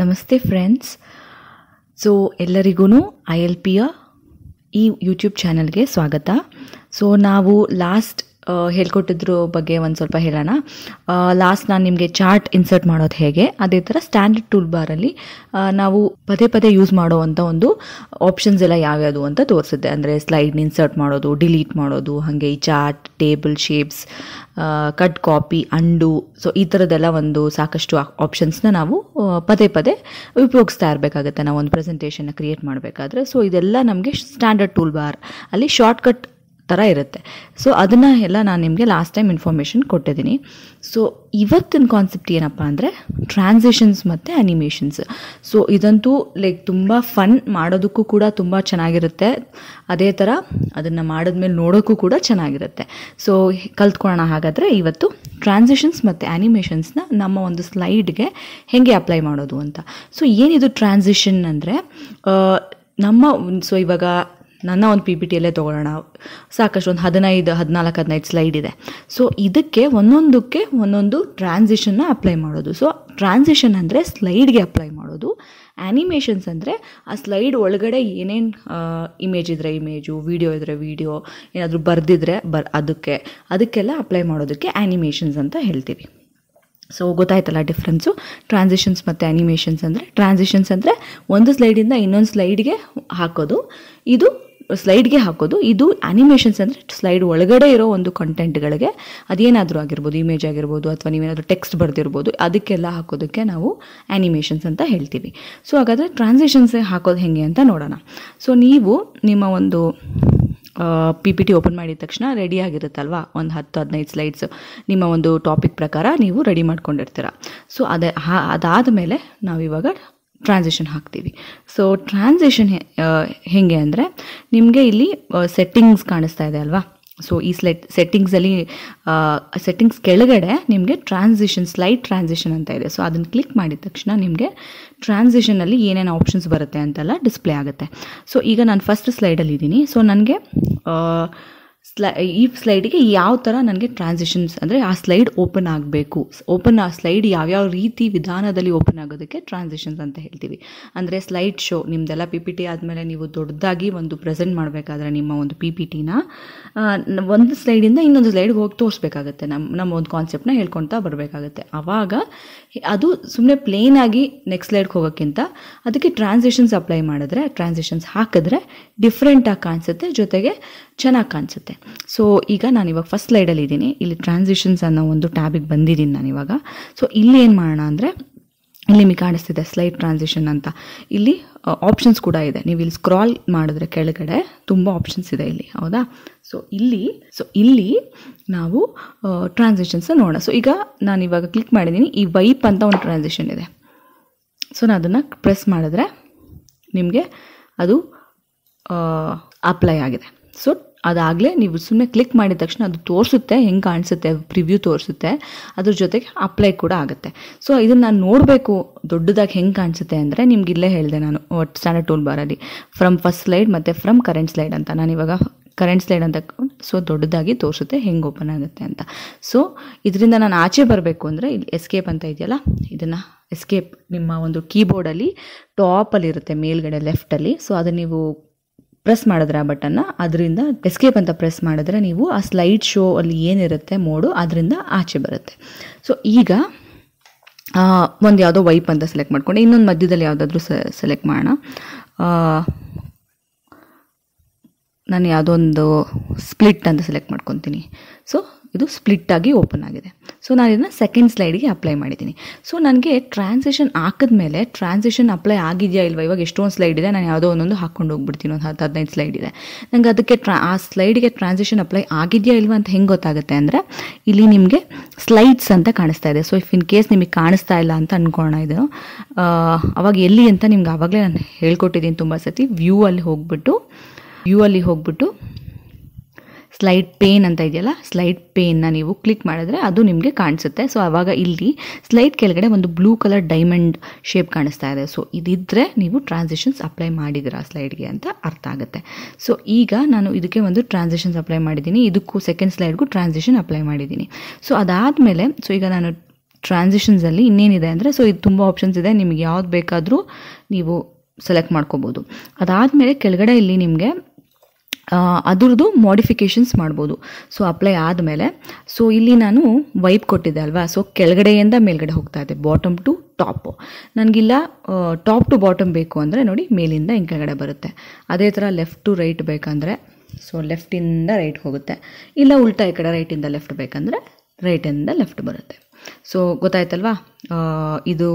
ನಮಸ್ತೆ friends so ಎಲ್ಲರಿಗೂ I L ಪಿಯ ಈ ಯೂಟ್ಯೂಬ್ ಚಾನಲ್ಗೆ ಸ್ವಾಗತ ಸೊ ನಾವು ಲಾಸ್ಟ್ ಹೇಳ್ಕೊಟ್ಟಿದ್ರು ಬಗ್ಗೆ ಒಂದು ಸ್ವಲ್ಪ ಹೇಳೋಣ ಲಾಸ್ಟ್ ನಾನು ನಿಮಗೆ ಚಾರ್ಟ್ ಇನ್ಸರ್ಟ್ ಮಾಡೋದು ಹೇಗೆ ಅದೇ ಥರ ಸ್ಟ್ಯಾಂಡರ್ಡ್ ಟೂಲ್ ಬಾರಲ್ಲಿ ನಾವು ಪದೇ ಪದೇ ಯೂಸ್ ಮಾಡೋವಂಥ ಒಂದು ಆಪ್ಷನ್ಸ್ ಎಲ್ಲ ಯಾವ್ಯಾವುದು ಅಂತ ತೋರಿಸುತ್ತೆ ಅಂದರೆ ಸ್ಲೈಡ್ ಇನ್ಸರ್ಟ್ ಮಾಡೋದು ಡಿಲೀಟ್ ಮಾಡೋದು ಹಾಗೆ ಈ chart table shapes cut copy and so ಈ ಥರದ್ದೆಲ್ಲ ಒಂದು ಸಾಕಷ್ಟು ಆಪ್ಷನ್ಸ್ನ ನಾವು ಪದೇ ಪದೇ ಉಪಯೋಗಿಸ್ತಾ ಇರಬೇಕಾಗುತ್ತೆ ನಾವು ಒಂದು ಪ್ರೆಸೆಂಟೇಷನ್ನ ಕ್ರಿಯೇಟ್ ಮಾಡಬೇಕಾದ್ರೆ ಸೊ ಇದೆಲ್ಲ ನಮಗೆ ಸ್ಟ್ಯಾಂಡರ್ಡ್ ಟೂಲ್ ಬಾರ್ ಅಲ್ಲಿ ಶಾರ್ಟ್ಕಟ್ ಥರ ಇರುತ್ತೆ ಸೊ ಅದನ್ನು ಎಲ್ಲ ನಾನು ನಿಮಗೆ ಲಾಸ್ಟ್ ಟೈಮ್ ಇನ್ಫಾರ್ಮೇಷನ್ ಕೊಟ್ಟಿದ್ದೀನಿ ಸೊ ಇವತ್ತಿನ ಕಾನ್ಸೆಪ್ಟ್ ಏನಪ್ಪ ಅಂದರೆ ಟ್ರಾನ್ಸಿಷನ್ಸ್ ಮತ್ತು ಅನಿಮೇಷನ್ಸ್ ಸೊ ಇದಂತೂ ಲೈಕ್ ತುಂಬ ಫನ್ ಮಾಡೋದಕ್ಕೂ ಕೂಡ ತುಂಬ ಚೆನ್ನಾಗಿರುತ್ತೆ ಅದೇ ಥರ ಅದನ್ನು ಮಾಡಿದ್ಮೇಲೆ ನೋಡೋಕ್ಕೂ ಕೂಡ ಚೆನ್ನಾಗಿರುತ್ತೆ ಸೊ ಕಲ್ತ್ಕೊಳ್ಳೋಣ ಹಾಗಾದರೆ ಇವತ್ತು ಟ್ರಾನ್ಸಿಷನ್ಸ್ ಮತ್ತು ಆ್ಯನಿಮೇಷನ್ಸ್ನ ನಮ್ಮ ಒಂದು ಸ್ಲೈಡ್ಗೆ ಹೇಗೆ ಅಪ್ಲೈ ಮಾಡೋದು ಅಂತ ಸೊ ಏನಿದು ಟ್ರಾನ್ಸಿಷನ್ ಅಂದರೆ ನಮ್ಮ ಸೊ ಇವಾಗ ನನ್ನ ಒಂದು ಪಿ ಪಿ ಟಿಯಲ್ಲೇ ತೊಗೊಳ್ಳೋಣ ಸಾಕಷ್ಟು ಒಂದು ಹದಿನೈದು ಹದಿನಾಲ್ಕು ಹದಿನೈದು ಸ್ಲೈಡ್ ಇದೆ ಸೊ ಇದಕ್ಕೆ ಒಂದೊಂದಕ್ಕೆ ಒಂದೊಂದು ಟ್ರಾನ್ಸಿಷನ್ನ ಅಪ್ಲೈ ಮಾಡೋದು ಸೊ ಟ್ರಾನ್ಸಿಷನ್ ಅಂದರೆ ಸ್ಲೈಡ್ಗೆ ಅಪ್ಲೈ ಮಾಡೋದು ಆ್ಯನಿಮೇಷನ್ಸ್ ಅಂದರೆ ಆ ಸ್ಲೈಡ್ ಒಳಗಡೆ ಏನೇನು ಇಮೇಜ್ ಇದ್ದರೆ ಇಮೇಜು ವೀಡಿಯೋ ಇದ್ದರೆ ವೀಡಿಯೋ ಏನಾದರೂ ಬರೆದಿದ್ರೆ ಬರ್ ಅದಕ್ಕೆ ಅದಕ್ಕೆಲ್ಲ ಅಪ್ಲೈ ಮಾಡೋದಕ್ಕೆ ಆ್ಯನಿಮೇಷನ್ಸ್ ಅಂತ ಹೇಳ್ತೀವಿ ಸೊ ಗೊತ್ತಾಯ್ತಲ್ಲ ಡಿಫ್ರೆನ್ಸು ಟ್ರಾನ್ಸಿಷನ್ಸ್ ಮತ್ತು ಆ್ಯನಿಮೇಷನ್ಸ್ ಅಂದರೆ ಟ್ರಾನ್ಸಿಷನ್ಸ್ ಅಂದರೆ ಒಂದು ಸ್ಲೈಡಿಂದ ಇನ್ನೊಂದು ಸ್ಲೈಡ್ಗೆ ಹಾಕೋದು ಇದು ಸ್ಲೈಡ್ಗೆ ಹಾಕೋದು ಇದು ಆ್ಯನಿಮೇಷನ್ಸ್ ಅಂದರೆ ಸ್ಲೈಡ್ ಒಳಗಡೆ ಇರೋ ಒಂದು ಕಂಟೆಂಟ್ಗಳಿಗೆ ಅದೇನಾದರೂ ಆಗಿರ್ಬೋದು ಇಮೇಜ್ ಆಗಿರ್ಬೋದು ಅಥವಾ ನೀವೇನಾದರೂ ಟೆಕ್ಸ್ಟ್ ಬರೆದಿರ್ಬೋದು ಅದಕ್ಕೆಲ್ಲ ಹಾಕೋದಕ್ಕೆ ನಾವು ಆ್ಯನಿಮೇಷನ್ಸ್ ಅಂತ ಹೇಳ್ತೀವಿ ಸೊ ಹಾಗಾದರೆ ಟ್ರಾನ್ಸಿಷನ್ಸ್ ಹಾಕೋದು ಹೇಗೆ ಅಂತ ನೋಡೋಣ ಸೊ ನೀವು ನಿಮ್ಮ ಒಂದು ಪಿ ಪಿ ಟಿ ಓಪನ್ ಮಾಡಿದ ತಕ್ಷಣ ರೆಡಿ ಆಗಿರುತ್ತಲ್ವಾ ಒಂದು ಹತ್ತು ಹದಿನೈದು ಸ್ಲೈಡ್ಸ್ ನಿಮ್ಮ ಒಂದು ಟಾಪಿಕ್ ಪ್ರಕಾರ ನೀವು ರೆಡಿ ಮಾಡ್ಕೊಂಡಿರ್ತೀರ ಸೊ ಅದೇ ಹಾ ಅದಾದ ಮೇಲೆ ನಾವಿವಾಗ ಟ್ರಾನ್ಸಿಷನ್ ಹಾಕ್ತೀವಿ ಸೊ ಟ್ರಾನ್ಸಿಷನ್ ಹೇಗೆ ಅಂದರೆ ನಿಮಗೆ ಇಲ್ಲಿ ಸೆಟ್ಟಿಂಗ್ಸ್ ಕಾಣಿಸ್ತಾ ಇದೆ ಅಲ್ವಾ ಸೊ ಈ ಸ್ಲೈಟ್ ಸೆಟ್ಟಿಂಗ್ಸಲ್ಲಿ ಸೆಟ್ಟಿಂಗ್ಸ್ ಕೆಳಗಡೆ ನಿಮಗೆ ಟ್ರಾನ್ಸಿಷನ್ ಸ್ಲೈಡ್ ಟ್ರಾನ್ಸಿಷನ್ ಅಂತ ಇದೆ ಸೊ ಅದನ್ನು ಕ್ಲಿಕ್ ಮಾಡಿದ ತಕ್ಷಣ ನಿಮಗೆ ಟ್ರಾನ್ಸಿಷನಲ್ಲಿ ಏನೇನು ಆಪ್ಷನ್ಸ್ ಬರುತ್ತೆ ಅಂತೆಲ್ಲ ಡಿಸ್ಪ್ಲೇ ಆಗುತ್ತೆ ಸೊ ಈಗ ನಾನು ಫಸ್ಟ್ ಸ್ಲೈಡಲ್ಲಿದ್ದೀನಿ ಸೊ ನನಗೆ ಸ್ಲೈ ಈ ಸ್ಲೈಡಿಗೆ ಯಾವ ಥರ ನನಗೆ ಟ್ರಾನ್ಸಿಷನ್ಸ್ ಅಂದರೆ ಆ ಸ್ಲೈಡ್ ಓಪನ್ ಆಗಬೇಕು ಓಪನ್ ಆ ಸ್ಲೈಡ್ ಯಾವ್ಯಾವ ರೀತಿ ವಿಧಾನದಲ್ಲಿ ಓಪನ್ ಆಗೋದಕ್ಕೆ ಟ್ರಾನ್ಸಿಷನ್ಸ್ ಅಂತ ಹೇಳ್ತೀವಿ ಅಂದರೆ ಸ್ಲೈಡ್ ಶೋ ನಿಮ್ಮದೆಲ್ಲ ಪಿ ಪಿ ಟಿ ಆದಮೇಲೆ ನೀವು ದೊಡ್ಡದಾಗಿ ಒಂದು ಪ್ರೆಸೆಂಟ್ ಮಾಡಬೇಕಾದ್ರೆ ನಿಮ್ಮ ಒಂದು ಪಿ ಪಿ ಟಿನ ಒಂದು ಸ್ಲೈಡಿಂದ ಇನ್ನೊಂದು ಸ್ಲೈಡ್ಗೆ ಹೋಗಿ ತೋರಿಸ್ಬೇಕಾಗತ್ತೆ ನಮ್ಮ ನಮ್ಮ ಒಂದು ಕಾನ್ಸೆಪ್ಟನ್ನ ಹೇಳ್ಕೊತಾ ಬರಬೇಕಾಗುತ್ತೆ ಆವಾಗ ಅದು ಸುಮ್ಮನೆ ಪ್ಲೇನ್ ಆಗಿ ನೆಕ್ಸ್ಟ್ ಸ್ಲೈಡ್ಗೆ ಹೋಗೋಕ್ಕಿಂತ ಅದಕ್ಕೆ ಟ್ರಾನ್ಸಿಷನ್ಸ್ ಅಪ್ಲೈ ಮಾಡಿದ್ರೆ ಟ್ರಾನ್ಸಿಷನ್ಸ್ ಹಾಕಿದ್ರೆ ಡಿಫ್ರೆಂಟಾಗಿ ಕಾಣಿಸುತ್ತೆ ಜೊತೆಗೆ ಚೆನ್ನಾಗಿ ಕಾಣಿಸುತ್ತೆ ಬರುತ್ತೆ ಸೊ ಈಗ ನಾನು ಇವಾಗ ಫಸ್ಟ್ ಸ್ಲೈಡಲ್ಲಿ ಇದ್ದೀನಿ ಇಲ್ಲಿ ಟ್ರಾನ್ಸಿಷನ್ಸ್ ಅನ್ನೋ ಒಂದು ಟ್ಯಾಬಿಗೆ ಬಂದಿದ್ದೀನಿ ನಾನು ಇವಾಗ ಸೊ ಇಲ್ಲಿ ಏನು ಮಾಡೋಣ ಅಂದರೆ ಇಲ್ಲಿ ನಿಮಗೆ ಕಾಣಿಸ್ತಿದೆ ಸ್ಲೈಡ್ ಟ್ರಾನ್ಸಿಷನ್ ಅಂತ ಇಲ್ಲಿ ಆಪ್ಷನ್ಸ್ ಕೂಡ ಇದೆ ನೀವು ಇಲ್ಲಿ ಸ್ಕ್ರಾಲ್ ಮಾಡಿದ್ರೆ ಕೆಳಗಡೆ ತುಂಬ ಆಪ್ಷನ್ಸ್ ಇದೆ ಇಲ್ಲಿ ಹೌದಾ ಸೊ ಇಲ್ಲಿ ಸೊ ಇಲ್ಲಿ ನಾವು ಟ್ರಾನ್ಸಿಷನ್ಸ್ ನೋಡೋಣ ಸೊ ಈಗ ನಾನು ಇವಾಗ ಕ್ಲಿಕ್ ಮಾಡಿದ್ದೀನಿ ಈ ವೈಪ್ ಅಂತ ಒಂದು ಟ್ರಾನ್ಸಿಷನ್ ಇದೆ ಸೊ ನಾನು ಅದನ್ನು ಪ್ರೆಸ್ ಮಾಡಿದ್ರೆ ನಿಮಗೆ ಅದು ಅಪ್ಲೈ ಆಗಿದೆ ಸೊ ಅದಾಗಲೇ ನೀವು ಸುಮ್ಮನೆ ಕ್ಲಿಕ್ ಮಾಡಿದ ತಕ್ಷಣ ಅದು ತೋರಿಸುತ್ತೆ ಹೆಂಗೆ ಕಾಣಿಸುತ್ತೆ ಪ್ರಿವ್ಯೂ ತೋರಿಸುತ್ತೆ ಅದ್ರ ಜೊತೆಗೆ ಅಪ್ಲೈ ಕೂಡ ಆಗುತ್ತೆ ಸೊ ಇದನ್ನು ನಾನು ನೋಡಬೇಕು ದೊಡ್ಡದಾಗಿ ಹೆಂಗೆ ಕಾಣಿಸುತ್ತೆ ಅಂದರೆ ನಿಮ್ಗೆ ಇಲ್ಲೇ ಹೇಳಿದೆ ನಾನು ಸ್ಟ್ಯಾಂಡರ್ಡ್ ಟೂಲ್ ಬಾರಲ್ಲಿ ಫ್ರಮ್ ಫಸ್ಟ್ ಸ್ಲೈಡ್ ಮತ್ತು ಫ್ರಮ್ ಕರೆಂಟ್ ಸ್ಲೈಡ್ ಅಂತ ನಾನು ಇವಾಗ ಕರೆಂಟ್ ಸ್ಲೈಡ್ ಅಂತ ಸೊ ದೊಡ್ಡದಾಗಿ ತೋರಿಸುತ್ತೆ ಹೆಂಗೆ ಓಪನ್ ಆಗುತ್ತೆ ಅಂತ ಸೊ ಇದರಿಂದ ನಾನು ಆಚೆ ಬರಬೇಕು ಅಂದರೆ ಇಲ್ಲಿ ಎಸ್ಕೇಪ್ ಅಂತ ಇದೆಯಲ್ಲ ಇದನ್ನು ಎಸ್ಕೇಪ್ ನಿಮ್ಮ ಒಂದು ಕೀಬೋರ್ಡಲ್ಲಿ ಟಾಪಲ್ಲಿರುತ್ತೆ ಮೇಲ್ಗಡೆ ಲೆಫ್ಟಲ್ಲಿ ಸೊ ಅದು ನೀವು ಪ್ರೆಸ್ ಮಾಡಿದ್ರೆ ಆ ಬಟನ್ನ ಅದರಿಂದ ಎಸ್ಕೇಪ್ ಅಂತ ಪ್ರೆಸ್ ಮಾಡಿದ್ರೆ ನೀವು ಆ ಸ್ಲೈಡ್ ಶೋ ಅಲ್ಲಿ ಏನಿರುತ್ತೆ ಮೋಡು ಅದರಿಂದ ಆಚೆ ಬರುತ್ತೆ ಸೊ ಈಗ ಒಂದು ಯಾವುದೋ ವೈಪ್ ಅಂತ ಸೆಲೆಕ್ಟ್ ಮಾಡ್ಕೊಂಡು ಇನ್ನೊಂದು ಮಧ್ಯದಲ್ಲಿ ಯಾವುದಾದ್ರೂ ಸೆಲೆಕ್ಟ್ ಮಾಡೋಣ ನಾನು ಯಾವುದೋ ಒಂದು ಸ್ಪ್ಲಿಟ್ ಅಂತ ಸೆಲೆಕ್ಟ್ ಮಾಡ್ಕೊತೀನಿ ಸೊ ಇದು ಸ್ಪ್ಲಿಟ್ ಆಗಿ ಓಪನ್ ಆಗಿದೆ ಸೊ ನಾನು ಇದನ್ನು ಸೆಕೆಂಡ್ ಸ್ಲೈಡಿಗೆ ಅಪ್ಲೈ ಮಾಡಿದ್ದೀನಿ ಸೊ ನನಗೆ ಟ್ರಾನ್ಸಿಷನ್ ಹಾಕಿದ್ಮೇಲೆ ಟ್ರಾನ್ಸಿಷನ್ ಅಪ್ಲೈ ಆಗಿದೆಯಾ ಇಲ್ವಾ ಇವಾಗ ಎಷ್ಟೊಂದು ಸ್ಲೈಡ್ ಇದೆ ನಾನು ಯಾವುದೋ ಒಂದೊಂದು ಹಾಕೊಂಡು ಹೋಗ್ಬಿಡ್ತೀನಿ ಒಂದು ಹತ್ತು ಹದಿನೈದು ಸ್ಲೈಡ್ ಇದೆ ನಂಗೆ ಅದಕ್ಕೆ ಟ್ರಾ ಆ ಸ್ಲೈಡ್ಗೆ ಟ್ರಾನ್ಸಿಷನ್ ಅಪ್ಲೈ ಆಗಿದೆಯಾ ಇಲ್ವಾ ಅಂತ ಹೆಂಗೆ ಗೊತ್ತಾಗುತ್ತೆ ಅಂದರೆ ಇಲ್ಲಿ ನಿಮಗೆ ಸ್ಲೈಡ್ಸ್ ಅಂತ ಕಾಣಿಸ್ತಾ ಇದೆ ಸೊ ಇಫ್ ಇನ್ ಕೇಸ್ ನಿಮಗೆ ಕಾಣಿಸ್ತಾ ಇಲ್ಲ ಅಂತ ಅಂದ್ಕೊಳ್ಳೋಣ ಇದು ಅವಾಗ ಎಲ್ಲಿ ಅಂತ ನಿಮ್ಗೆ ಆವಾಗಲೇ ನಾನು ಹೇಳ್ಕೊಟ್ಟಿದ್ದೀನಿ ತುಂಬ ಸತಿ ವ್ಯೂ ಅಲ್ಲಿ ಹೋಗ್ಬಿಟ್ಟು ವ್ಯೂ ಅಲ್ಲಿ ಹೋಗ್ಬಿಟ್ಟು ಸ್ಲೈಡ್ ಪೇನ್ ಅಂತ ಇದೆಯಲ್ಲ ಸ್ಲೈಡ್ ಪೇನ್ನ ನೀವು ಕ್ಲಿಕ್ ಮಾಡಿದ್ರೆ ಅದು ನಿಮಗೆ ಕಾಣಿಸುತ್ತೆ ಸೊ ಆವಾಗ ಇಲ್ಲಿ ಸ್ಲೈಡ್ ಕೆಳಗಡೆ ಒಂದು ಬ್ಲೂ ಕಲರ್ ಡೈಮಂಡ್ ಶೇಪ್ ಕಾಣಿಸ್ತಾ ಇದೆ ಸೊ ಇದಿದ್ದರೆ ನೀವು ಟ್ರಾನ್ಸಾಕ್ಷನ್ಸ್ ಅಪ್ಲೈ ಮಾಡಿದಿರ ಸ್ಲೈಡ್ಗೆ ಅಂತ ಅರ್ಥ ಆಗುತ್ತೆ ಸೊ ಈಗ ನಾನು ಇದಕ್ಕೆ ಒಂದು ಟ್ರಾನ್ಸಾಕ್ಷನ್ಸ್ ಅಪ್ಲೈ ಮಾಡಿದ್ದೀನಿ ಇದಕ್ಕೂ ಸೆಕೆಂಡ್ ಸ್ಲೈಡ್ಗೂ ಟ್ರಾನ್ಸಾಕ್ಷನ್ ಅಪ್ಲೈ ಮಾಡಿದ್ದೀನಿ ಸೊ ಅದಾದಮೇಲೆ ಸೊ ಈಗ ನಾನು ಟ್ರಾನ್ಸಾಕ್ಷನ್ಸಲ್ಲಿ ಇನ್ನೇನಿದೆ ಅಂದರೆ ಸೊ ಇದು ತುಂಬ ಆಪ್ಷನ್ಸ್ ಇದೆ ನಿಮಗೆ ಯಾವ್ದು ಬೇಕಾದರೂ ನೀವು ಸೆಲೆಕ್ಟ್ ಮಾಡ್ಕೋಬೋದು ಅದಾದಮೇಲೆ ಕೆಳಗಡೆ ಇಲ್ಲಿ ನಿಮಗೆ ಅದ್ರದ್ದು ಮಾಡಿಫಿಕೇಷನ್ಸ್ ಮಾಡ್ಬೋದು ಸೊ ಅಪ್ಲೈ ಆದಮೇಲೆ ಸೊ ಇಲ್ಲಿ ನಾನು ವೈಪ್ ಕೊಟ್ಟಿದ್ದೆ ಅಲ್ವಾ ಸೊ ಕೆಳಗಡೆಯಿಂದ ಮೇಲ್ಗಡೆ ಹೋಗ್ತಾ ಇದ್ದೆ ಬಾಟಮ್ ಟು ಟಾಪು ನನಗಿಲ್ಲ ಟಾಪ್ ಟು ಬಾಟಮ್ ಬೇಕು ಅಂದರೆ ನೋಡಿ ಮೇಲಿಂದ ಹಿಂಗೆ ಕೆಳಗಡೆ ಬರುತ್ತೆ ಅದೇ ಥರ ಲೆಫ್ಟ್ ಟು ರೈಟ್ ಬೇಕಂದರೆ ಸೊ ಲೆಫ್ಟಿಂದ ರೈಟ್ ಹೋಗುತ್ತೆ ಇಲ್ಲ ಉಲ್ಟಾ ಈ ಕಡೆ ರೈಟಿಂದ ಲೆಫ್ಟ್ ಬೇಕಂದರೆ ರೈಟಿಂದ ಲೆಫ್ಟ್ ಬರುತ್ತೆ ಸೊ ಗೊತ್ತಾಯ್ತಲ್ವಾ ಇದು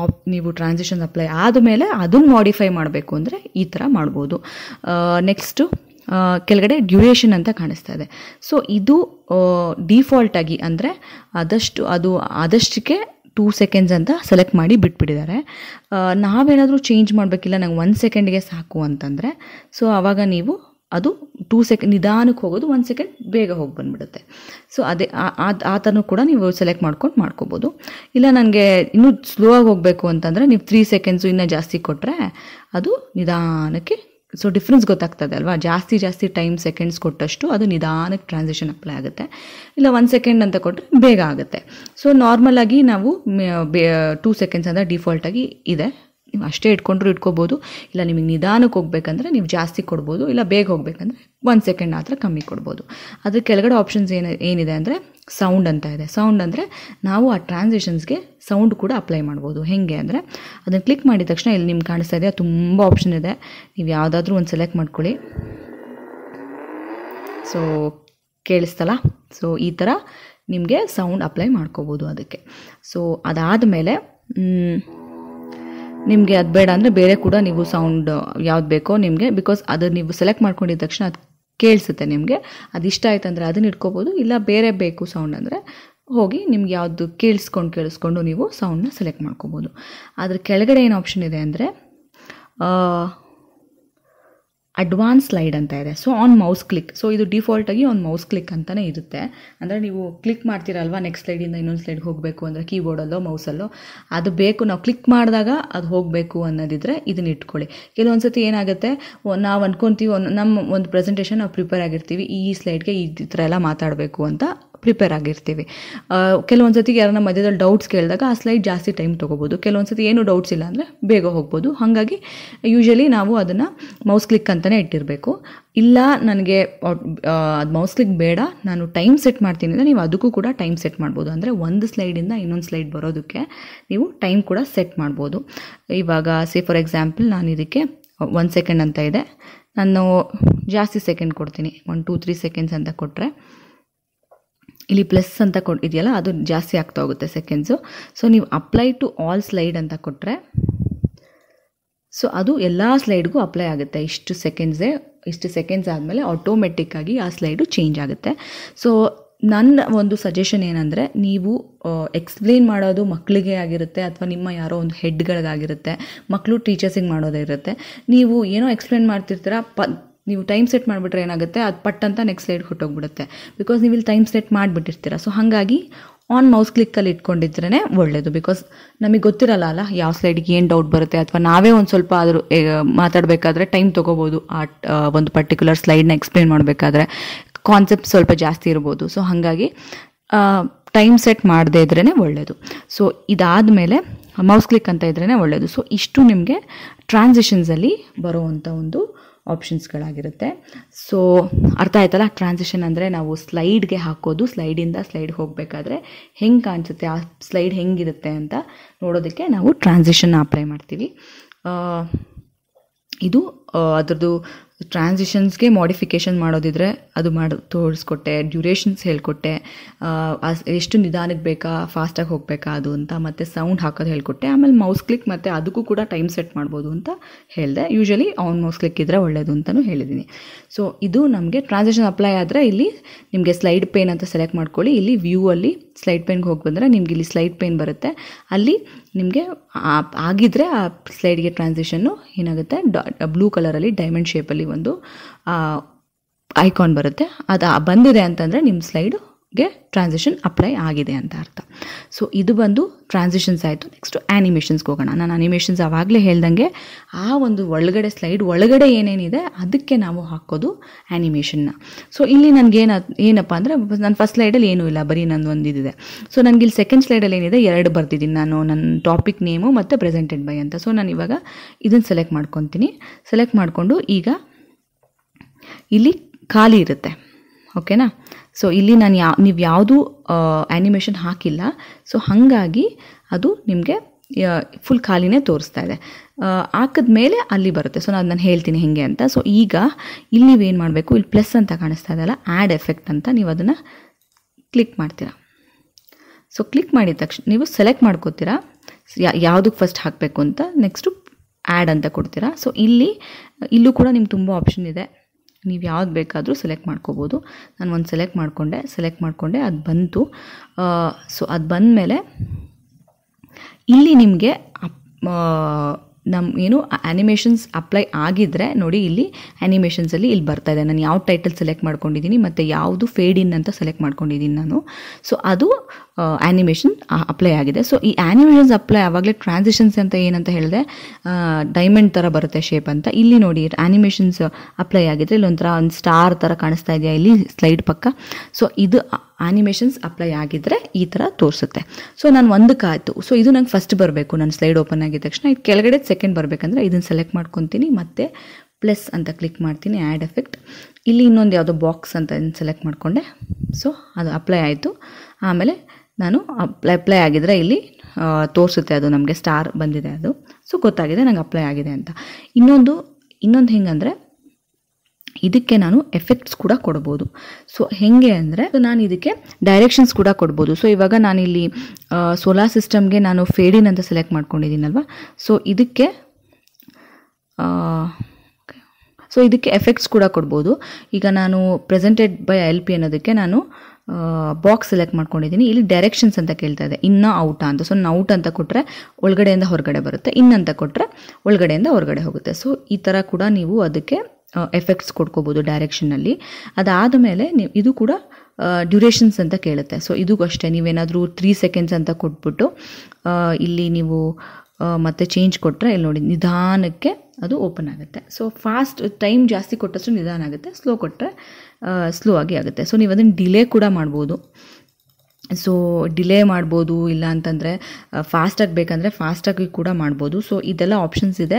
ಆಪ್ ನೀವು ಟ್ರಾನ್ಸಿಷನ್ ಅಪ್ಲೈ ಆದಮೇಲೆ ಅದನ್ನು ಮಾಡಿಫೈ ಮಾಡಬೇಕು ಅಂದರೆ ಈ ಥರ ಮಾಡ್ಬೋದು ನೆಕ್ಸ್ಟು ಕೆಳಗಡೆ ಡ್ಯೂರೇಷನ್ ಅಂತ ಕಾಣಿಸ್ತಾ ಇದೆ ಸೊ ಇದು ಡೀಫಾಲ್ಟಾಗಿ ಅಂದರೆ ಆದಷ್ಟು ಅದು ಆದಷ್ಟಕ್ಕೆ ಟೂ ಸೆಕೆಂಡ್ಸ್ ಅಂತ ಸೆಲೆಕ್ಟ್ ಮಾಡಿ ಬಿಟ್ಬಿಟ್ಟಿದ್ದಾರೆ ನಾವೇನಾದರೂ ಚೇಂಜ್ ಮಾಡಬೇಕಿಲ್ಲ ನಂಗೆ ಒಂದು ಸೆಕೆಂಡ್ಗೆ ಸಾಕು ಅಂತಂದರೆ ಸೊ ಆವಾಗ ನೀವು ಅದು ಟೂ ಸೆಕೆಂಡ್ ನಿಧಾನಕ್ಕೆ ಹೋಗೋದು ಒಂದು ಸೆಕೆಂಡ್ ಬೇಗ ಹೋಗಿ ಬಂದುಬಿಡುತ್ತೆ ಸೊ ಅದೇ ಆ ಥರನೂ ಕೂಡ ನೀವು ಸೆಲೆಕ್ಟ್ ಮಾಡ್ಕೊಂಡು ಮಾಡ್ಕೋಬೋದು ಇಲ್ಲ ನನಗೆ ಇನ್ನೂ ಸ್ಲೋ ಆಗಿ ಹೋಗಬೇಕು ಅಂತಂದರೆ ನೀವು ತ್ರೀ ಸೆಕೆಂಡ್ಸು ಇನ್ನೂ ಜಾಸ್ತಿ ಕೊಟ್ಟರೆ ಅದು ನಿಧಾನಕ್ಕೆ ಸೊ ಡಿಫ್ರೆನ್ಸ್ ಗೊತ್ತಾಗ್ತದೆ ಅಲ್ವಾ ಜಾಸ್ತಿ ಜಾಸ್ತಿ ಟೈಮ್ ಸೆಕೆಂಡ್ಸ್ ಕೊಟ್ಟಷ್ಟು ಅದು ನಿಧಾನಕ್ಕೆ ಟ್ರಾನ್ಸಾಕ್ಷನ್ ಅಪ್ಲೈ ಆಗುತ್ತೆ ಇಲ್ಲ ಒನ್ ಸೆಕೆಂಡ್ ಅಂತ ಕೊಟ್ಟರೆ ಬೇಗ ಆಗುತ್ತೆ ಸೊ ಆಗಿ ನಾವು ಟೂ ಸೆಕೆಂಡ್ಸ್ ಅಂದರೆ ಡಿಫಾಲ್ಟಾಗಿ ಇದೆ ನೀವು ಅಷ್ಟೇ ಇಟ್ಕೊಂಡ್ರು ಇಟ್ಕೋಬೋದು ಇಲ್ಲ ನಿಮಗೆ ನಿಧಾನಕ್ಕೆ ಹೋಗ್ಬೇಕಂದ್ರೆ ನೀವು ಜಾಸ್ತಿ ಕೊಡ್ಬೋದು ಇಲ್ಲ ಬೇಗ ಹೋಗ್ಬೇಕಂದ್ರೆ ಒಂದು ಸೆಕೆಂಡ್ ಮಾತ್ರ ಕಮ್ಮಿ ಕೊಡ್ಬೋದು ಅದ್ರ ಕೆಳಗಡೆ ಆಪ್ಷನ್ಸ್ ಏನು ಏನಿದೆ ಅಂದರೆ ಸೌಂಡ್ ಅಂತ ಇದೆ ಸೌಂಡ್ ಅಂದರೆ ನಾವು ಆ ಟ್ರಾನ್ಸಿಷನ್ಸ್ಗೆ ಸೌಂಡ್ ಕೂಡ ಅಪ್ಲೈ ಮಾಡ್ಬೋದು ಹೇಗೆ ಅಂದರೆ ಅದನ್ನು ಕ್ಲಿಕ್ ಮಾಡಿದ ತಕ್ಷಣ ಇಲ್ಲಿ ನಿಮ್ಗೆ ಕಾಣಿಸ್ತಾ ಇದೆ ತುಂಬ ಆಪ್ಷನ್ ಇದೆ ನೀವು ಯಾವುದಾದ್ರೂ ಒಂದು ಸೆಲೆಕ್ಟ್ ಮಾಡ್ಕೊಳ್ಳಿ ಸೊ ಕೇಳಿಸ್ತಲ್ಲ ಸೊ ಈ ಥರ ನಿಮಗೆ ಸೌಂಡ್ ಅಪ್ಲೈ ಮಾಡ್ಕೋಬೋದು ಅದಕ್ಕೆ ಸೊ ಮೇಲೆ ನಿಮಗೆ ಅದು ಬೇಡ ಅಂದರೆ ಬೇರೆ ಕೂಡ ನೀವು ಸೌಂಡ್ ಯಾವ್ದು ಬೇಕೋ ನಿಮಗೆ ಬಿಕಾಸ್ ಅದು ನೀವು ಸೆಲೆಕ್ಟ್ ಮಾಡ್ಕೊಂಡಿದ್ದ ತಕ್ಷಣ ಅದು ಕೇಳಿಸುತ್ತೆ ನಿಮಗೆ ಅದು ಇಷ್ಟ ಆಯ್ತು ಅಂದರೆ ಅದನ್ನ ಇಟ್ಕೋಬೋದು ಇಲ್ಲ ಬೇರೆ ಬೇಕು ಸೌಂಡ್ ಅಂದರೆ ಹೋಗಿ ನಿಮ್ಗೆ ಯಾವುದು ಕೇಳಿಸ್ಕೊಂಡು ಕೇಳಿಸ್ಕೊಂಡು ನೀವು ಸೌಂಡನ್ನ ಸೆಲೆಕ್ಟ್ ಮಾಡ್ಕೋಬೋದು ಅದ್ರ ಕೆಳಗಡೆ ಏನು ಆಪ್ಷನ್ ಇದೆ ಅಂದರೆ ಅಡ್ವಾನ್ಸ್ ಸ್ಲೈಡ್ ಅಂತ ಇದೆ so on mouse click so ಇದು ಆಗಿ ಆನ್ ಮೌಸ್ ಕ್ಲಿಕ್ ಅಂತಲೇ ಇರುತ್ತೆ ಅಂದರೆ ನೀವು ಕ್ಲಿಕ್ ಮಾಡ್ತೀರಲ್ವ ನೆಕ್ಸ್ಟ್ ಸ್ಲೈಡಿಂದ ಇನ್ನೊಂದು ಸ್ಲೈಡ್ಗೆ ಹೋಗಬೇಕು ಅಂದರೆ ಕೀಬೋರ್ಡಲ್ಲೋ ಮೌಸಲ್ಲೋ ಅದು ಬೇಕು ನಾವು ಕ್ಲಿಕ್ ಮಾಡಿದಾಗ ಅದು ಹೋಗಬೇಕು ಅನ್ನೋದಿದ್ರೆ ಇದನ್ನ ಇಟ್ಕೊಳ್ಳಿ ಕೆಲವೊಂದು ಸತಿ ಏನಾಗುತ್ತೆ ನಾವು ಅಂದ್ಕೊತೀವಿ ಒಂದು ನಮ್ಮ ಒಂದು ಪ್ರೆಸೆಂಟೇಷನ್ ನಾವು ಪ್ರಿಪೇರ್ ಆಗಿರ್ತೀವಿ ಈ ಸ್ಲೈಡ್ಗೆ ಈ ಥರ ಎಲ್ಲ ಮಾತಾಡಬೇಕು ಅಂತ ಪ್ರಿಪೇರ್ ಆಗಿರ್ತೀವಿ ಕೆಲವೊಂದು ಸತಿ ಯಾರನ್ನ ಮಧ್ಯದಲ್ಲಿ ಡೌಟ್ಸ್ ಕೇಳಿದಾಗ ಆ ಸ್ಲೈಡ್ ಜಾಸ್ತಿ ಟೈಮ್ ತೊಗೋಬೋದು ಕೆಲವೊಂದು ಸತಿ ಏನು ಡೌಟ್ಸ್ ಇಲ್ಲ ಅಂದರೆ ಬೇಗ ಹೋಗ್ಬೋದು ಹಾಗಾಗಿ ಯೂಶಲಿ ನಾವು ಅದನ್ನು ಮೌಸ್ ಕ್ಲಿಕ್ ಅಂತಲೇ ಇಟ್ಟಿರಬೇಕು ಇಲ್ಲ ನನಗೆ ಅದು ಮೌಸ್ ಕ್ಲಿಕ್ ಬೇಡ ನಾನು ಟೈಮ್ ಸೆಟ್ ಮಾಡ್ತೀನಿ ಅಂದರೆ ನೀವು ಅದಕ್ಕೂ ಕೂಡ ಟೈಮ್ ಸೆಟ್ ಮಾಡ್ಬೋದು ಅಂದರೆ ಒಂದು ಸ್ಲೈಡಿಂದ ಇನ್ನೊಂದು ಸ್ಲೈಡ್ ಬರೋದಕ್ಕೆ ನೀವು ಟೈಮ್ ಕೂಡ ಸೆಟ್ ಮಾಡ್ಬೋದು ಇವಾಗ ಸೇ ಫಾರ್ ಎಕ್ಸಾಂಪಲ್ ನಾನು ಇದಕ್ಕೆ ಒನ್ ಸೆಕೆಂಡ್ ಅಂತ ಇದೆ ನಾನು ಜಾಸ್ತಿ ಸೆಕೆಂಡ್ ಕೊಡ್ತೀನಿ ಒನ್ ಟೂ ತ್ರೀ ಸೆಕೆಂಡ್ಸ್ ಅಂತ ಕೊಟ್ಟರೆ ಇಲ್ಲಿ ಪ್ಲಸ್ ಅಂತ ಕೊಟ್ಟಿದೆಯಲ್ಲ ಅದು ಜಾಸ್ತಿ ಆಗ್ತಾ ಹೋಗುತ್ತೆ ಸೆಕೆಂಡ್ಸು ಸೊ ನೀವು ಅಪ್ಲೈ ಟು ಆಲ್ ಸ್ಲೈಡ್ ಅಂತ ಕೊಟ್ಟರೆ ಸೊ ಅದು ಎಲ್ಲ ಸ್ಲೈಡ್ಗೂ ಅಪ್ಲೈ ಆಗುತ್ತೆ ಇಷ್ಟು ಸೆಕೆಂಡ್ಸೇ ಇಷ್ಟು ಸೆಕೆಂಡ್ಸ್ ಆದಮೇಲೆ ಆಟೋಮೆಟಿಕ್ಕಾಗಿ ಆ ಸ್ಲೈಡು ಚೇಂಜ್ ಆಗುತ್ತೆ ಸೊ ನನ್ನ ಒಂದು ಸಜೆಷನ್ ಏನಂದರೆ ನೀವು ಎಕ್ಸ್ಪ್ಲೇನ್ ಮಾಡೋದು ಮಕ್ಕಳಿಗೆ ಆಗಿರುತ್ತೆ ಅಥವಾ ನಿಮ್ಮ ಯಾರೋ ಒಂದು ಹೆಡ್ಗಳಿಗಾಗಿರುತ್ತೆ ಮಕ್ಕಳು ಟೀಚರ್ಸಿಗೆ ಮಾಡೋದೇ ಇರುತ್ತೆ ನೀವು ಏನೋ ಎಕ್ಸ್ಪ್ಲೇನ್ ಮಾಡ್ತಿರ್ತೀರ ಪ ನೀವು ಟೈಮ್ ಸೆಟ್ ಮಾಡಿಬಿಟ್ರೆ ಏನಾಗುತ್ತೆ ಅದು ಪಟ್ ಅಂತ ನೆಕ್ಸ್ಟ್ ಸ್ಲೈಡ್ ಹೊಟ್ಟೋಗ್ಬಿಡುತ್ತೆ ಬಿಕಾಸ್ ನೀವು ಇಲ್ಲಿ ಟೈಮ್ ಸೆಟ್ ಮಾಡಿಬಿಟ್ಟಿರ್ತೀರ ಸೊ ಹಾಗಾಗಿ ಆನ್ ಮೌಸ್ ಕ್ಲಿಕ್ಕಲ್ಲಿ ಇಟ್ಕೊಂಡಿದ್ರೇ ಒಳ್ಳೆಯದು ಬಿಕಾಸ್ ನಮಗೆ ಗೊತ್ತಿರಲ್ಲ ಅಲ್ಲ ಯಾವ ಸ್ಲೈಡ್ಗೆ ಏನು ಡೌಟ್ ಬರುತ್ತೆ ಅಥವಾ ನಾವೇ ಒಂದು ಸ್ವಲ್ಪ ಆದರೂ ಮಾತಾಡಬೇಕಾದ್ರೆ ಟೈಮ್ ತೊಗೋಬೋದು ಆ ಒಂದು ಪರ್ಟಿಕ್ಯುಲರ್ ಸ್ಲೈಡ್ನ ಎಕ್ಸ್ಪ್ಲೇನ್ ಮಾಡಬೇಕಾದ್ರೆ ಕಾನ್ಸೆಪ್ಟ್ ಸ್ವಲ್ಪ ಜಾಸ್ತಿ ಇರ್ಬೋದು ಸೊ ಹಾಗಾಗಿ ಟೈಮ್ ಸೆಟ್ ಮಾಡದೇ ಇದ್ರೇ ಒಳ್ಳೆಯದು ಸೊ ಇದಾದ ಮೇಲೆ ಮೌಸ್ ಕ್ಲಿಕ್ ಅಂತ ಇದ್ರೇ ಒಳ್ಳೆಯದು ಸೊ ಇಷ್ಟು ನಿಮಗೆ ಟ್ರಾನ್ಸಿಷನ್ಸಲ್ಲಿ ಬರುವಂಥ ಒಂದು ಆಪ್ಷನ್ಸ್ಗಳಾಗಿರುತ್ತೆ ಸೊ ಅರ್ಥ ಆಯ್ತಲ್ಲ ಟ್ರಾನ್ಸಿಷನ್ ಅಂದರೆ ನಾವು ಸ್ಲೈಡ್ಗೆ ಹಾಕೋದು ಸ್ಲೈಡಿಂದ ಸ್ಲೈಡ್ ಹೋಗಬೇಕಾದ್ರೆ ಹೆಂಗೆ ಕಾಣಿಸುತ್ತೆ ಆ ಸ್ಲೈಡ್ ಹೆಂಗಿರುತ್ತೆ ಅಂತ ನೋಡೋದಕ್ಕೆ ನಾವು ಟ್ರಾನ್ಸಿಷನ್ ಅಪ್ಲೈ ಮಾಡ್ತೀವಿ ಇದು ಅದರದ್ದು ಟ್ರಾನ್ಸಿಷನ್ಸ್ಗೆ ಮಾಡಿಫಿಕೇಷನ್ ಮಾಡೋದಿದ್ರೆ ಅದು ಮಾಡಿ ತೋರಿಸ್ಕೊಟ್ಟೆ ಡ್ಯೂರೇಷನ್ಸ್ ಹೇಳ್ಕೊಟ್ಟೆ ಎಷ್ಟು ನಿಧಾನಕ್ಕೆ ಬೇಕಾ ಫಾಸ್ಟಾಗಿ ಹೋಗಬೇಕಾ ಅದು ಅಂತ ಮತ್ತು ಸೌಂಡ್ ಹಾಕೋದು ಹೇಳ್ಕೊಟ್ಟೆ ಆಮೇಲೆ ಮೌಸ್ ಕ್ಲಿಕ್ ಮತ್ತು ಅದಕ್ಕೂ ಕೂಡ ಟೈಮ್ ಸೆಟ್ ಮಾಡ್ಬೋದು ಅಂತ ಹೇಳಿದೆ ಯೂಶಲಿ ಆನ್ ಮೌಸ್ ಕ್ಲಿಕ್ ಇದ್ದರೆ ಒಳ್ಳೆಯದು ಅಂತಲೂ ಹೇಳಿದ್ದೀನಿ ಸೊ ಇದು ನಮಗೆ ಟ್ರಾನ್ಸಾಕ್ಷನ್ ಅಪ್ಲೈ ಆದರೆ ಇಲ್ಲಿ ನಿಮಗೆ ಸ್ಲೈಡ್ ಪೇನ್ ಅಂತ ಸೆಲೆಕ್ಟ್ ಮಾಡ್ಕೊಳ್ಳಿ ಇಲ್ಲಿ ವ್ಯೂ ಅಲ್ಲಿ ಸ್ಲೈಡ್ ಪೇನ್ಗೆ ಹೋಗಿ ಬಂದರೆ ನಿಮ್ಗೆ ಇಲ್ಲಿ ಸ್ಲೈಡ್ ಪೇನ್ ಬರುತ್ತೆ ಅಲ್ಲಿ ನಿಮಗೆ ಆಗಿದ್ರೆ ಆ ಸ್ಲೈಡ್ಗೆ ಟ್ರಾನ್ಸಿಷನ್ನು ಏನಾಗುತ್ತೆ ಬ್ಲೂ ಕಲರಲ್ಲಿ ಡೈಮಂಡ್ ಶೇಪಲ್ಲಿ ಒಂದು ಐಕಾನ್ ಬರುತ್ತೆ ಅದು ಬಂದಿದೆ ಅಂತಂದರೆ ನಿಮ್ಮ ಸ್ಲೈಡು ಗೆ ಟ್ರಾನ್ಸಿಷನ್ ಅಪ್ಲೈ ಆಗಿದೆ ಅಂತ ಅರ್ಥ ಸೊ ಇದು ಬಂದು ಟ್ರಾನ್ಸಿಷನ್ಸ್ ಆಯಿತು ನೆಕ್ಸ್ಟು ಆ್ಯನಿಮೇಷನ್ಸ್ಗೆ ಹೋಗೋಣ ನಾನು ಅನಿಮೇಷನ್ಸ್ ಆವಾಗಲೇ ಹೇಳ್ದಂಗೆ ಆ ಒಂದು ಒಳಗಡೆ ಸ್ಲೈಡ್ ಒಳಗಡೆ ಏನೇನಿದೆ ಅದಕ್ಕೆ ನಾವು ಹಾಕೋದು ಆ್ಯನಿಮೇಷನ್ನ ಸೊ ಇಲ್ಲಿ ನನಗೇನು ಏನಪ್ಪ ಅಂದರೆ ನನ್ನ ಫಸ್ಟ್ ಸ್ಲೈಡಲ್ಲಿ ಏನೂ ಇಲ್ಲ ಬರೀ ನಂದು ಒಂದಿದೆ ಸೊ ನನಗೆ ಇಲ್ಲಿ ಸೆಕೆಂಡ್ ಸ್ಲೈಡಲ್ಲಿ ಏನಿದೆ ಎರಡು ಬರ್ತಿದ್ದೀನಿ ನಾನು ನನ್ನ ಟಾಪಿಕ್ ನೇಮು ಮತ್ತು ಪ್ರೆಸೆಂಟೆಡ್ ಬೈ ಅಂತ ಸೊ ನಾನು ಇವಾಗ ಇದನ್ನು ಸೆಲೆಕ್ಟ್ ಮಾಡ್ಕೊತೀನಿ ಸೆಲೆಕ್ಟ್ ಮಾಡಿಕೊಂಡು ಈಗ ಇಲ್ಲಿ ಖಾಲಿ ಇರುತ್ತೆ ಓಕೆನಾ ಸೊ ಇಲ್ಲಿ ನಾನು ಯಾ ನೀವು ಯಾವುದೂ ಆ್ಯನಿಮೇಷನ್ ಹಾಕಿಲ್ಲ ಸೊ ಹಾಗಾಗಿ ಅದು ನಿಮಗೆ ಫುಲ್ ಖಾಲಿನೇ ತೋರಿಸ್ತಾ ಇದೆ ಹಾಕಿದ ಮೇಲೆ ಅಲ್ಲಿ ಬರುತ್ತೆ ಸೊ ನಾನು ನಾನು ಹೇಳ್ತೀನಿ ಹೇಗೆ ಅಂತ ಸೊ ಈಗ ಇಲ್ಲಿ ನೀವೇನು ಮಾಡಬೇಕು ಇಲ್ಲಿ ಪ್ಲಸ್ ಅಂತ ಕಾಣಿಸ್ತಾ ಇದೆಯಲ್ಲ ಆ್ಯಡ್ ಎಫೆಕ್ಟ್ ಅಂತ ನೀವು ಅದನ್ನು ಕ್ಲಿಕ್ ಮಾಡ್ತೀರಾ ಸೊ ಕ್ಲಿಕ್ ಮಾಡಿದ ತಕ್ಷಣ ನೀವು ಸೆಲೆಕ್ಟ್ ಮಾಡ್ಕೋತೀರಾ ಯಾವುದಕ್ಕೆ ಫಸ್ಟ್ ಹಾಕಬೇಕು ಅಂತ ನೆಕ್ಸ್ಟು ಆ್ಯಡ್ ಅಂತ ಕೊಡ್ತೀರಾ ಸೊ ಇಲ್ಲಿ ಇಲ್ಲೂ ಕೂಡ ನಿಮ್ಗೆ ತುಂಬ ಆಪ್ಷನ್ ಇದೆ ನೀವು ಯಾವ್ದು ಬೇಕಾದರೂ ಸೆಲೆಕ್ಟ್ ಮಾಡ್ಕೋಬೋದು ನಾನು ಒಂದು ಸೆಲೆಕ್ಟ್ ಮಾಡಿಕೊಂಡೆ ಸೆಲೆಕ್ಟ್ ಮಾಡಿಕೊಂಡೆ ಅದು ಬಂತು ಸೊ ಅದು ಬಂದ ಮೇಲೆ ಇಲ್ಲಿ ನಿಮಗೆ ನಮ್ಮ ಏನು ಆ್ಯನಿಮೇಷನ್ಸ್ ಅಪ್ಲೈ ಆಗಿದ್ದರೆ ನೋಡಿ ಇಲ್ಲಿ ಆ್ಯನಿಮೇಷನ್ಸಲ್ಲಿ ಇಲ್ಲಿ ಬರ್ತಾ ಇದೆ ನಾನು ಯಾವ ಟೈಟಲ್ ಸೆಲೆಕ್ಟ್ ಮಾಡ್ಕೊಂಡಿದ್ದೀನಿ ಮತ್ತು ಯಾವುದು ಫೇಡ್ ಇನ್ ಅಂತ ಸೆಲೆಕ್ಟ್ ಮಾಡ್ಕೊಂಡಿದ್ದೀನಿ ನಾನು ಸೊ ಅದು ಆ್ಯನಿಮೇಷನ್ ಅಪ್ಲೈ ಆಗಿದೆ ಸೊ ಈ ಆ್ಯನಿಮೇಷನ್ಸ್ ಅಪ್ಲೈ ಆವಾಗಲೇ ಟ್ರಾನ್ಸಿಷನ್ಸ್ ಅಂತ ಏನಂತ ಹೇಳಿದೆ ಡೈಮಂಡ್ ಥರ ಬರುತ್ತೆ ಶೇಪ್ ಅಂತ ಇಲ್ಲಿ ನೋಡಿ ಆ್ಯನಿಮೇಷನ್ಸ್ ಅಪ್ಲೈ ಆಗಿದ್ರೆ ಇಲ್ಲೊಂಥರ ಒಂದು ಸ್ಟಾರ್ ಥರ ಕಾಣಿಸ್ತಾ ಇದೆಯಾ ಇಲ್ಲಿ ಸ್ಲೈಡ್ ಪಕ್ಕ ಸೊ ಇದು ಆ್ಯನಿಮೇಷನ್ಸ್ ಅಪ್ಲೈ ಆಗಿದ್ದರೆ ಈ ಥರ ತೋರಿಸುತ್ತೆ ಸೊ ನಾನು ಒಂದಕ್ಕೆ ಆಯಿತು ಸೊ ಇದು ನಂಗೆ ಫಸ್ಟ್ ಬರಬೇಕು ನಾನು ಸ್ಲೈಡ್ ಓಪನ್ ಆಗಿದ ತಕ್ಷಣ ಇದು ಕೆಳಗಡೆ ಸೆಕೆಂಡ್ ಬರಬೇಕಂದ್ರೆ ಇದನ್ನು ಸೆಲೆಕ್ಟ್ ಮಾಡ್ಕೊತೀನಿ ಮತ್ತು ಪ್ಲಸ್ ಅಂತ ಕ್ಲಿಕ್ ಮಾಡ್ತೀನಿ ಆ್ಯಡ್ ಎಫೆಕ್ಟ್ ಇಲ್ಲಿ ಇನ್ನೊಂದು ಯಾವುದೋ ಬಾಕ್ಸ್ ಅಂತ ಸೆಲೆಕ್ಟ್ ಮಾಡಿಕೊಂಡೆ ಸೊ ಅದು ಅಪ್ಲೈ ಆಯಿತು ಆಮೇಲೆ ನಾನು ಅಪ್ಲೈ ಅಪ್ಲೈ ಆಗಿದ್ರೆ ಇಲ್ಲಿ ತೋರಿಸುತ್ತೆ ಅದು ನಮಗೆ ಸ್ಟಾರ್ ಬಂದಿದೆ ಅದು ಸೊ ಗೊತ್ತಾಗಿದೆ ನನಗೆ ಅಪ್ಲೈ ಆಗಿದೆ ಅಂತ ಇನ್ನೊಂದು ಇನ್ನೊಂದು ಹೆಂಗಂದರೆ ಇದಕ್ಕೆ ನಾನು ಎಫೆಕ್ಟ್ಸ್ ಕೂಡ ಕೊಡ್ಬೋದು ಸೊ ಹೇಗೆ ಅಂದರೆ ನಾನು ಇದಕ್ಕೆ ಡೈರೆಕ್ಷನ್ಸ್ ಕೂಡ ಕೊಡ್ಬೋದು ಸೊ ಇವಾಗ ನಾನಿಲ್ಲಿ ಸೋಲಾರ್ ಸಿಸ್ಟಮ್ಗೆ ನಾನು ಫೇಡಿನ್ ಅಂತ ಸೆಲೆಕ್ಟ್ ಮಾಡ್ಕೊಂಡಿದ್ದೀನಲ್ವ ಸೊ ಇದಕ್ಕೆ ಸೊ ಇದಕ್ಕೆ ಎಫೆಕ್ಟ್ಸ್ ಕೂಡ ಕೊಡ್ಬೋದು ಈಗ ನಾನು ಪ್ರೆಸೆಂಟೆಡ್ ಬೈ ಎಲ್ ಪಿ ಅನ್ನೋದಕ್ಕೆ ನಾನು ಬಾಕ್ಸ್ ಸೆಲೆಕ್ಟ್ ಮಾಡ್ಕೊಂಡಿದ್ದೀನಿ ಇಲ್ಲಿ ಡೈರೆಕ್ಷನ್ಸ್ ಅಂತ ಕೇಳ್ತಾ ಇದೆ ಇನ್ನ ಔಟ ಅಂತ ಸೊ ಔಟ್ ಅಂತ ಕೊಟ್ಟರೆ ಒಳಗಡೆಯಿಂದ ಹೊರಗಡೆ ಬರುತ್ತೆ ಇನ್ ಅಂತ ಕೊಟ್ಟರೆ ಒಳಗಡೆಯಿಂದ ಹೊರಗಡೆ ಹೋಗುತ್ತೆ ಸೊ ಈ ಥರ ಕೂಡ ನೀವು ಅದಕ್ಕೆ ಎಫೆಕ್ಟ್ಸ್ ಕೊಡ್ಕೋಬೋದು ಡೈರೆಕ್ಷನ್ನಲ್ಲಿ ಅದಾದ ಮೇಲೆ ನೀವು ಇದು ಕೂಡ ಡ್ಯೂರೇಷನ್ಸ್ ಅಂತ ಕೇಳುತ್ತೆ ಸೊ ಇದಕ್ಕೂ ಅಷ್ಟೇ ನೀವೇನಾದರೂ ತ್ರೀ ಸೆಕೆಂಡ್ಸ್ ಅಂತ ಕೊಟ್ಬಿಟ್ಟು ಇಲ್ಲಿ ನೀವು ಮತ್ತೆ ಚೇಂಜ್ ಕೊಟ್ಟರೆ ಇಲ್ಲಿ ನೋಡಿ ನಿಧಾನಕ್ಕೆ ಅದು ಓಪನ್ ಆಗುತ್ತೆ ಸೊ ಫಾಸ್ಟ್ ಟೈಮ್ ಜಾಸ್ತಿ ಕೊಟ್ಟಷ್ಟು ನಿಧಾನ ಆಗುತ್ತೆ ಸ್ಲೋ ಕೊಟ್ಟರೆ ಸ್ಲೋ ಆಗಿ ಆಗುತ್ತೆ ಸೊ ನೀವು ಅದನ್ನು ಡಿಲೇ ಕೂಡ ಮಾಡ್ಬೋದು ಸೊ ಡಿಲೇ ಮಾಡ್ಬೋದು ಇಲ್ಲ ಅಂತಂದರೆ ಫಾಸ್ಟಾಗಿ ಬೇಕಂದರೆ ಫಾಸ್ಟಾಗಿ ಕೂಡ ಮಾಡ್ಬೋದು ಸೊ ಇದೆಲ್ಲ ಆಪ್ಷನ್ಸ್ ಇದೆ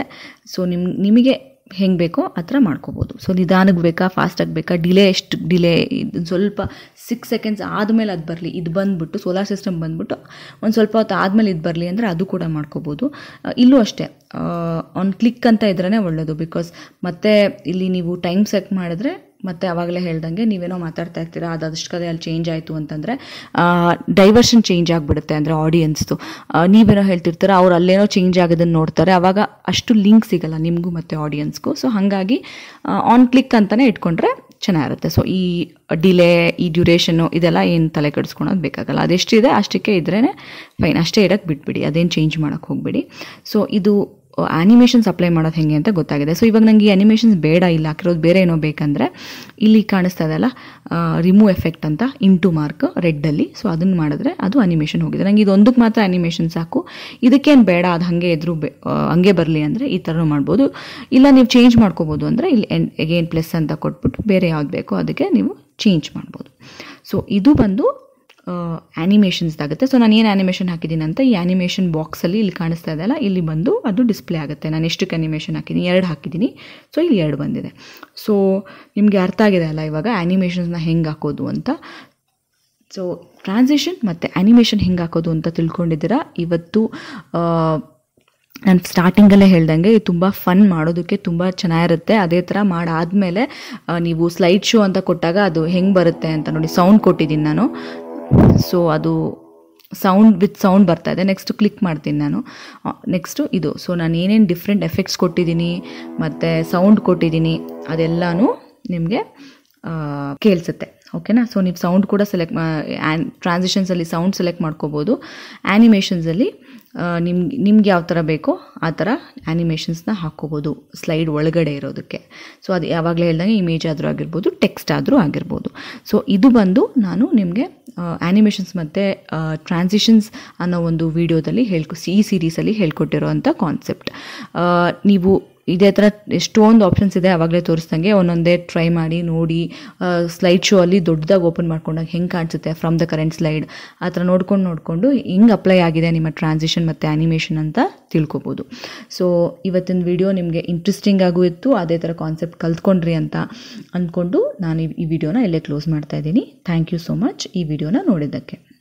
ಸೊ ನಿಮ್ ನಿಮಗೆ ಹೆಂಗೆ ಬೇಕೋ ಆ ಥರ ಮಾಡ್ಕೋಬೋದು ಸೊ ನಿಧಾನಕ್ಕೆ ಬೇಕಾ ಫಾಸ್ಟಾಗಿ ಬೇಕಾ ಡಿಲೇ ಎಷ್ಟು ಡಿಲೇ ಇದು ಸ್ವಲ್ಪ ಸಿಕ್ಸ್ ಸೆಕೆಂಡ್ಸ್ ಆದಮೇಲೆ ಅದು ಬರಲಿ ಇದು ಬಂದುಬಿಟ್ಟು ಸೋಲಾರ್ ಸಿಸ್ಟಮ್ ಬಂದುಬಿಟ್ಟು ಒಂದು ಸ್ವಲ್ಪ ಹೊತ್ತು ಆದಮೇಲೆ ಇದು ಬರಲಿ ಅಂದರೆ ಅದು ಕೂಡ ಮಾಡ್ಕೋಬೋದು ಇಲ್ಲೂ ಅಷ್ಟೇ ಆನ್ ಕ್ಲಿಕ್ ಅಂತ ಇದ್ರೇ ಒಳ್ಳೆಯದು ಬಿಕಾಸ್ ಮತ್ತೆ ಇಲ್ಲಿ ನೀವು ಟೈಮ್ ಸೆಟ್ ಮಾಡಿದ್ರೆ ಮತ್ತು ಆವಾಗಲೇ ಹೇಳ್ದಂಗೆ ನೀವೇನೋ ಮಾತಾಡ್ತಾ ಇರ್ತೀರಾ ಅದು ಅಷ್ಟೇ ಅಲ್ಲಿ ಚೇಂಜ್ ಆಯಿತು ಅಂತಂದರೆ ಡೈವರ್ಷನ್ ಚೇಂಜ್ ಆಗಿಬಿಡುತ್ತೆ ಅಂದರೆ ಆಡಿಯನ್ಸ್ದು ನೀವೇನೋ ಹೇಳ್ತಿರ್ತೀರಾ ಅವ್ರು ಅಲ್ಲೇನೋ ಚೇಂಜ್ ಆಗೋದನ್ನು ನೋಡ್ತಾರೆ ಆವಾಗ ಅಷ್ಟು ಲಿಂಕ್ ಸಿಗಲ್ಲ ನಿಮಗೂ ಮತ್ತು ಆಡಿಯನ್ಸ್ಗೂ ಸೊ ಹಾಗಾಗಿ ಆನ್ ಕ್ಲಿಕ್ ಅಂತಲೇ ಇಟ್ಕೊಂಡ್ರೆ ಚೆನ್ನಾಗಿರುತ್ತೆ ಸೊ ಈ ಡಿಲೇ ಈ ಡ್ಯೂರೇಷನ್ನು ಇದೆಲ್ಲ ಏನು ತಲೆ ಕೆಡಿಸ್ಕೊಳೋದು ಬೇಕಾಗಲ್ಲ ಅದೆಷ್ಟಿದೆ ಅಷ್ಟಕ್ಕೆ ಇದ್ರೇ ಫೈನ್ ಅಷ್ಟೇ ಇಡೋಕ್ಕೆ ಬಿಟ್ಬಿಡಿ ಅದೇನು ಚೇಂಜ್ ಮಾಡೋಕ್ಕೆ ಹೋಗ್ಬಿಡಿ ಸೊ ಇದು ಆ್ಯನಿಮೇಷನ್ಸ್ ಅಪ್ಲೈ ಮಾಡೋದು ಹೇಗೆ ಅಂತ ಗೊತ್ತಾಗಿದೆ ಸೊ ಇವಾಗ ನನಗೆ ಈ ಅನಿಮೇಷನ್ಸ್ ಬೇಡ ಇಲ್ಲ ಹಾಕಿರೋದು ಬೇರೆ ಏನೋ ಬೇಕಂದರೆ ಇಲ್ಲಿ ಕಾಣಿಸ್ತಾ ಇದೆಲ್ಲ ರಿಮೂವ್ ಎಫೆಕ್ಟ್ ಅಂತ ಇಂಟು ಮಾರ್ಕ್ ರೆಡ್ಡಲ್ಲಿ ಸೊ ಅದನ್ನು ಮಾಡಿದ್ರೆ ಅದು ಅನಿಮೇಷನ್ ಹೋಗಿದೆ ನನಗೆ ಇದೊಂದಕ್ಕೆ ಮಾತ್ರ ಅನಿಮೇಷನ್ ಸಾಕು ಇದಕ್ಕೇನು ಬೇಡ ಅದು ಹಾಗೆ ಎದುರು ಬೆ ಹಂಗೆ ಬರಲಿ ಅಂದರೆ ಈ ಥರನೂ ಮಾಡ್ಬೋದು ಇಲ್ಲ ನೀವು ಚೇಂಜ್ ಮಾಡ್ಕೋಬೋದು ಅಂದರೆ ಇಲ್ಲಿ ಎನ್ ಎಗೇನ್ ಪ್ಲಸ್ ಅಂತ ಕೊಟ್ಬಿಟ್ಟು ಬೇರೆ ಯಾವ್ದು ಬೇಕೋ ಅದಕ್ಕೆ ನೀವು ಚೇಂಜ್ ಮಾಡ್ಬೋದು ಸೊ ಇದು ಬಂದು ಆ್ಯನಿಮೇಷನ್ಸ್ ಆಗುತ್ತೆ ಸೊ ನಾನು ಏನು ಆ್ಯನಿಮೇಷನ್ ಹಾಕಿದ್ದೀನಿ ಅಂತ ಈ ಆ್ಯನಿಮೇಷನ್ ಬಾಕ್ಸಲ್ಲಿ ಇಲ್ಲಿ ಕಾಣಿಸ್ತಾ ಇದೆಯಲ್ಲ ಇಲ್ಲಿ ಬಂದು ಅದು ಡಿಸ್ಪ್ಲೇ ಆಗುತ್ತೆ ನಾನು ಎಷ್ಟಕ್ಕೆ ಆ್ಯನಿಮೇಷನ್ ಹಾಕಿದ್ದೀನಿ ಎರಡು ಹಾಕಿದ್ದೀನಿ ಸೊ ಇಲ್ಲಿ ಎರಡು ಬಂದಿದೆ ಸೊ ನಿಮಗೆ ಅರ್ಥ ಆಗಿದೆ ಅಲ್ಲ ಇವಾಗ ಆ್ಯನಿಮೇಷನ್ಸ್ನ ಹೆಂಗೆ ಹಾಕೋದು ಅಂತ ಸೊ ಟ್ರಾನ್ಸಿಷನ್ ಮತ್ತು ಆ್ಯನಿಮೇಷನ್ ಹೆಂಗೆ ಹಾಕೋದು ಅಂತ ತಿಳ್ಕೊಂಡಿದ್ದೀರಾ ಇವತ್ತು ನಾನು ಸ್ಟಾರ್ಟಿಂಗಲ್ಲೇ ಹೇಳ್ದಂಗೆ ಇದು ತುಂಬ ಫನ್ ಮಾಡೋದಕ್ಕೆ ತುಂಬ ಚೆನ್ನಾಗಿರುತ್ತೆ ಅದೇ ಥರ ಮಾಡಾದಮೇಲೆ ನೀವು ಸ್ಲೈಡ್ ಶೋ ಅಂತ ಕೊಟ್ಟಾಗ ಅದು ಹೆಂಗೆ ಬರುತ್ತೆ ಅಂತ ನೋಡಿ ಸೌಂಡ್ ಕೊಟ್ಟಿದ್ದೀನಿ ನಾನು ಸೊ ಅದು ಸೌಂಡ್ ವಿತ್ ಸೌಂಡ್ ಬರ್ತಾ ಇದೆ ನೆಕ್ಸ್ಟ್ ಕ್ಲಿಕ್ ಮಾಡ್ತೀನಿ ನಾನು ನೆಕ್ಸ್ಟು ಇದು ಸೊ ನಾನು ಏನೇನು ಡಿಫ್ರೆಂಟ್ ಎಫೆಕ್ಟ್ಸ್ ಕೊಟ್ಟಿದ್ದೀನಿ ಮತ್ತು ಸೌಂಡ್ ಕೊಟ್ಟಿದ್ದೀನಿ ಅದೆಲ್ಲನೂ ನಿಮಗೆ ಕೇಳಿಸುತ್ತೆ ಓಕೆನಾ ಸೊ ನೀವು ಸೌಂಡ್ ಕೂಡ ಸೆಲೆಕ್ಟ್ ಆ್ಯನ್ ಟ್ರಾನ್ಸಿಷನ್ಸಲ್ಲಿ ಸೌಂಡ್ ಸೆಲೆಕ್ಟ್ ಮಾಡ್ಕೋಬೋದು ಆ್ಯನಿಮೇಷನ್ಸಲ್ಲಿ ನಿಮ್ಗೆ ನಿಮ್ಗೆ ಯಾವ ಥರ ಬೇಕೋ ಆ ಥರ ಆ್ಯನಿಮೇಷನ್ಸ್ನ ಹಾಕ್ಕೋಬೋದು ಸ್ಲೈಡ್ ಒಳಗಡೆ ಇರೋದಕ್ಕೆ ಸೊ ಅದು ಯಾವಾಗಲೇ ಹೇಳ್ದಂಗೆ ಇಮೇಜ್ ಆದರೂ ಆಗಿರ್ಬೋದು ಟೆಕ್ಸ್ಟ್ ಆದರೂ ಆಗಿರ್ಬೋದು ಸೊ ಇದು ಬಂದು ನಾನು ನಿಮಗೆ ಆ್ಯನಿಮೇಷನ್ಸ್ ಮತ್ತು ಟ್ರಾನ್ಸಿಷನ್ಸ್ ಅನ್ನೋ ಒಂದು ವಿಡಿಯೋದಲ್ಲಿ ಹೇಳ್ಕೊ ಈ ಸೀರೀಸಲ್ಲಿ ಹೇಳ್ಕೊಟ್ಟಿರೋ ಅಂಥ ಕಾನ್ಸೆಪ್ಟ್ ನೀವು ಇದೇ ಥರ ಎಷ್ಟೊಂದು ಆಪ್ಷನ್ಸ್ ಇದೆ ಆವಾಗಲೇ ತೋರಿಸ್ದಂಗೆ ಒಂದೊಂದೇ ಟ್ರೈ ಮಾಡಿ ನೋಡಿ ಸ್ಲೈಡ್ ಶೋ ಅಲ್ಲಿ ದೊಡ್ಡದಾಗಿ ಓಪನ್ ಮಾಡ್ಕೊಂಡಾಗ ಹೆಂಗೆ ಕಾಣಿಸುತ್ತೆ ಫ್ರಮ್ ದ ಕರೆಂಟ್ ಸ್ಲೈಡ್ ಆ ಥರ ನೋಡ್ಕೊಂಡು ನೋಡಿಕೊಂಡು ಹಿಂಗೆ ಅಪ್ಲೈ ಆಗಿದೆ ನಿಮ್ಮ ಟ್ರಾನ್ಸಿಷನ್ ಮತ್ತು ಆ್ಯನಿಮೇಷನ್ ಅಂತ ತಿಳ್ಕೊಬೋದು ಸೊ ಇವತ್ತಿನ ವಿಡಿಯೋ ನಿಮಗೆ ಇಂಟ್ರೆಸ್ಟಿಂಗ್ ಆಗೂ ಇತ್ತು ಅದೇ ಥರ ಕಾನ್ಸೆಪ್ಟ್ ಕಲ್ತ್ಕೊಂಡ್ರಿ ಅಂತ ಅಂದ್ಕೊಂಡು ನಾನು ಈ ವಿಡಿಯೋನ ಇಲ್ಲೇ ಕ್ಲೋಸ್ ಮಾಡ್ತಾ ಇದ್ದೀನಿ ಥ್ಯಾಂಕ್ ಯು ಸೋ ಮಚ್ ಈ ವಿಡಿಯೋನ ನೋಡಿದ್ದಕ್ಕೆ